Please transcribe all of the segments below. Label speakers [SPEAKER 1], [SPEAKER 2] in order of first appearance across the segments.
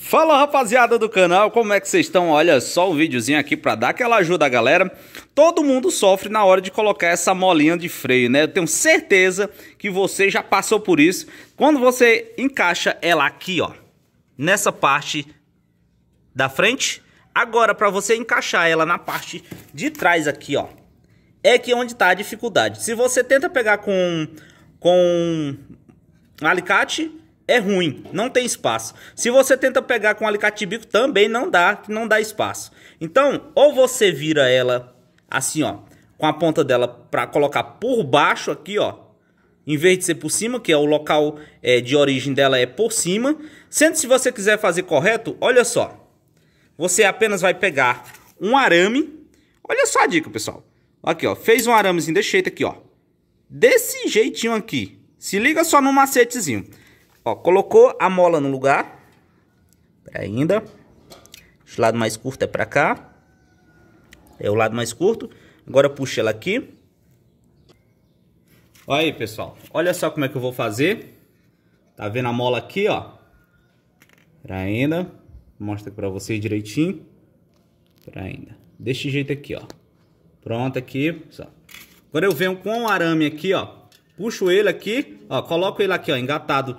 [SPEAKER 1] Fala rapaziada do canal, como é que vocês estão? Olha só um videozinho aqui para dar aquela ajuda à galera. Todo mundo sofre na hora de colocar essa molinha de freio, né? Eu tenho certeza que você já passou por isso. Quando você encaixa ela aqui, ó, nessa parte da frente. Agora, para você encaixar ela na parte de trás aqui, ó, é que onde tá a dificuldade. Se você tenta pegar com, com um alicate é ruim, não tem espaço. Se você tenta pegar com alicate bico, também não dá, não dá espaço. Então, ou você vira ela assim, ó, com a ponta dela para colocar por baixo aqui, ó, em vez de ser por cima, que é o local é, de origem dela é por cima. Sendo se você quiser fazer correto, olha só, você apenas vai pegar um arame. Olha só a dica, pessoal. Aqui, ó, fez um aramezinho desse jeito aqui, ó, desse jeitinho aqui. Se liga só no macetezinho. Ó, colocou a mola no lugar. ainda. O lado mais curto é pra cá. É o lado mais curto. Agora puxa ela aqui. Olha aí, pessoal. Olha só como é que eu vou fazer. Tá vendo a mola aqui, ó? ainda. Mostra pra vocês direitinho. Pra ainda. Deste jeito aqui, ó. Pronto aqui, pessoal. Agora eu venho com o arame aqui, ó. Puxo ele aqui, ó. Coloco ele aqui, ó, engatado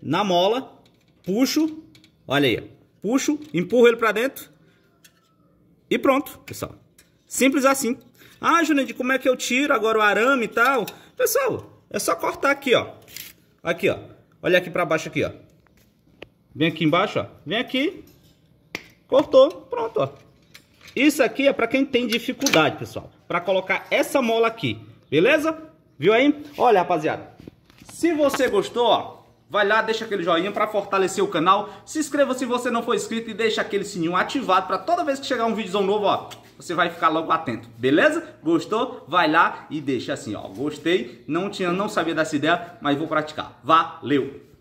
[SPEAKER 1] na mola, puxo, olha aí, puxo, empurro ele para dentro e pronto, pessoal. Simples assim. Ah, Juninho, como é que eu tiro agora o arame e tal? Pessoal, é só cortar aqui, ó. Aqui, ó. Olha aqui para baixo aqui, ó. Vem aqui embaixo, ó. Vem aqui. Cortou. Pronto, ó. Isso aqui é para quem tem dificuldade, pessoal. Para colocar essa mola aqui. Beleza? Viu aí? Olha, rapaziada. Se você gostou, ó. Vai lá, deixa aquele joinha para fortalecer o canal. Se inscreva se você não for inscrito e deixa aquele sininho ativado para toda vez que chegar um vídeo novo, ó, você vai ficar logo atento, beleza? Gostou? Vai lá e deixa assim, ó. Gostei, não tinha, não sabia dessa ideia, mas vou praticar. Valeu!